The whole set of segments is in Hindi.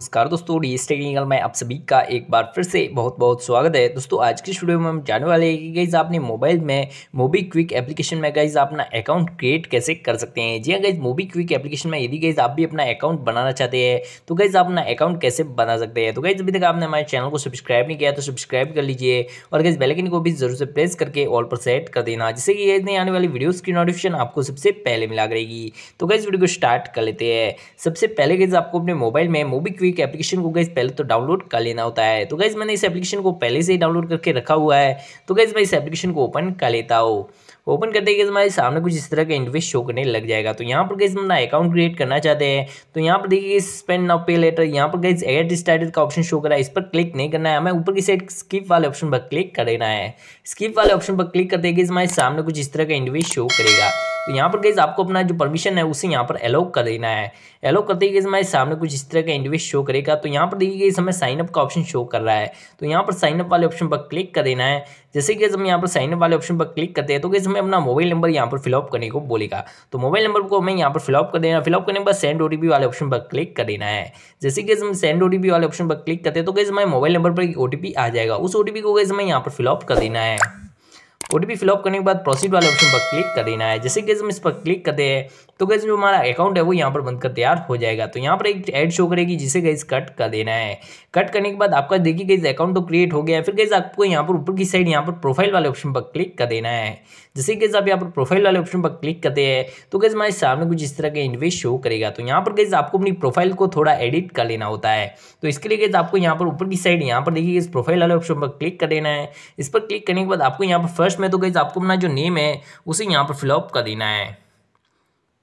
नमस्कार दोस्तों डी एस टेक्निकल में आप सभी का एक बार फिर से बहुत बहुत स्वागत है दोस्तों आज की वीडियो में हम जानने वाले हैं कि गाइज आपने मोबाइल में मोबी क्विक एप्लीकेशन में गाइज अपना अकाउंट क्रिएट कैसे कर सकते हैं जी हाँ गाइज मोबी क्विक एप्लीकेशन में यदि गाइज आप भी अपना अकाउंट बनाना चाहते हैं तो गाइज आप अपना अकाउंट कैसे बना सकते हैं तो गाइज अभी तक आपने हमारे चैनल को सब्सक्राइब नहीं किया तो सब्सक्राइब कर लीजिए और गाइज बेलकिन को भी जरूर से प्रेस करके ऑल पर सेट कर देना जिससे कि गाइज आने वाली वीडियोज़ की नोटिफिकेशन आपको सबसे पहले मिला करेगी तो गाइज वीडियो को स्टार्ट कर लेते हैं सबसे पहले गाइज आपको अपने मोबाइल में मोबी क्विक एक एप्लीकेशन को गैस पहले तो डाउनलोड कर लेना होता है तो गैस मैंने इस एप्लीकेशन को पहले से ही डाउनलोड करके रखा हुआ है तो गैस मैं इस एप्लीकेशन को ओपन कर लेता हूँ ओपन करते गए हमारे सामने कुछ इस तरह का इंटरव्यू शो करने लग जाएगा तो यहाँ पर गैस अपना अकाउंट क्रिएट करना चाहते हैं तो यहाँ पर देखिए स्पेंड नाउ पे लेटर यहाँ पर गैस एड स्टार्टेड का ऑप्शन शो करा है इस पर क्लिक नहीं करना है हमें ऊपर की साइड स्किप वाले ऑप्शन पर क्लिक कर देना है स्किप वाले ऑप्शन पर क्लिक करते गए हमारे सामने कुछ इस तरह का इंटरव्यू शो करेगा तो यहाँ पर गई आपको अपना जो परमिशन है उसे यहाँ पर अलाउ कर देना है अलाउ करते ही हमारे सामने कुछ इस तरह का इंटरव्यूज शो करेगा तो यहाँ पर देखिए गैस हमें साइनअप का ऑप्शन शो कर रहा है तो यहाँ पर साइनअप वाले ऑप्शन पर क्लिक कर देना है जैसे कि हम यहाँ पर साइनअप वाले ऑप्शन पर क्लिक करते हैं तो कैसे हमें अपना मोबाइल नंबर यहाँ पर फिलअप करने को बोलेगा तो मोबाइल नंबर को हमें यहाँ पर फिलअप कर देना फिलअप करने पर सेंड ओ वाले ऑप्शन पर क्लिक कर देना है जैसे कि हम सेंड ओ वाले ऑप्शन पर क्लिक करते हैं तो कैसे हमारे मोबाइल नंबर पर एक ओ आ जाएगा उस ओ को कैसे हमें यहाँ पर फिलअप कर देना है ओ टी फिलअप करने के बाद प्रोसीड वाले ऑप्शन पर क्लिक कर देना है जैसे कि हम इस पर क्लिक करते हैं तो गैस जो हमारा अकाउंट है वो यहाँ पर बंद कर तैयार हो जाएगा तो यहाँ पर एक ऐड शो करेगी जिसे गैस कट कर देना है कट करने के बाद आपका देखिए गैस अकाउंट तो क्रिएट हो गया है फिर गैस आपको यहाँ पर ऊपर की साइड यहाँ पर प्रोफाइल वाले ऑप्शन पर क्लिक कर देना है जैसे गैस आप यहाँ पर प्रोफाइल वाले ऑप्शन पर क्लिक करते हैं तो गैस हमारे सामने कुछ इस तरह का इन्वेस्ट शो करेगा तो यहाँ पर गैस आपको अपनी प्रोफाइल को थोड़ा एडिट कर लेना होता है तो इसके लिए गैस आपको यहाँ पर ऊपर की साइड यहाँ पर देखिए इस प्रोफाइल वाले ऑप्शन पर क्लिक कर देना है इस पर क्लिक करने के बाद आपको यहाँ पर फर्स्ट में तो गई आपको अपना जो नेम है उसे यहाँ पर फिलअप कर देना है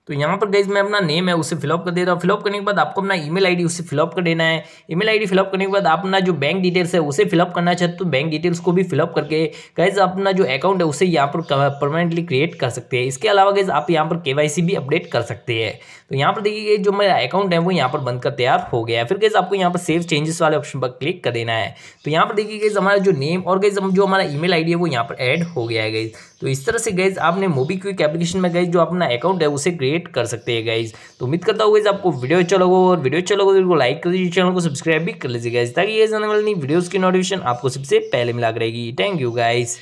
तो यहाँ पर गाइज मैं अपना नेम है उसे फिलअप कर देता हूँ फिलअप करने के बाद आपको अपना ईमेल आईडी उसे फिलअप कर देना है ईमेल आईडी फिलअप करने के बाद अपना जो बैंक डिटेल्स है उसे फिलअप करना चाहते तो बैंक डिटेल्स को भी फिलअप करके गाइज अपना जो अकाउंट है उसे यहाँ पर परमानेंटली क्रिएट कर सकते हैं इसके अलावा गाइज आप यहाँ पर के भी अपडेट कर सकते हैं तो यहाँ पर देखिए जो मेरा अकाउंट है वो यहाँ पर बनकर तैयार हो गया है फिर गाइज आपको यहाँ पर सेव चेंजेस वाले ऑप्शन पर क्लिक कर देना है तो यहाँ पर देखिए गाइज हमारा जो नेम और गाइज जो हमारा ईमेल आईडी है वो यहाँ पर ऐड हो गया है गाइज तो इस तरह से गाइज आपने मोबी क्विक एप्लीकेशन में गाइज जो अपना अकाउंट है उसे क्रिएट क्रिएट कर सकते हैं गाइज तो उम्मीद करता हूँ आपको वीडियो अच्छा लगो और वीडियो अच्छा लगो तो लाइक कर दीजिए चैनल को सब्सक्राइब भी कर लीजिए गाइज ताकि ये आने वाली वीडियोज़ की नोटिफिकेशन आपको सबसे पहले मिला करेगी थैंक यू गाइज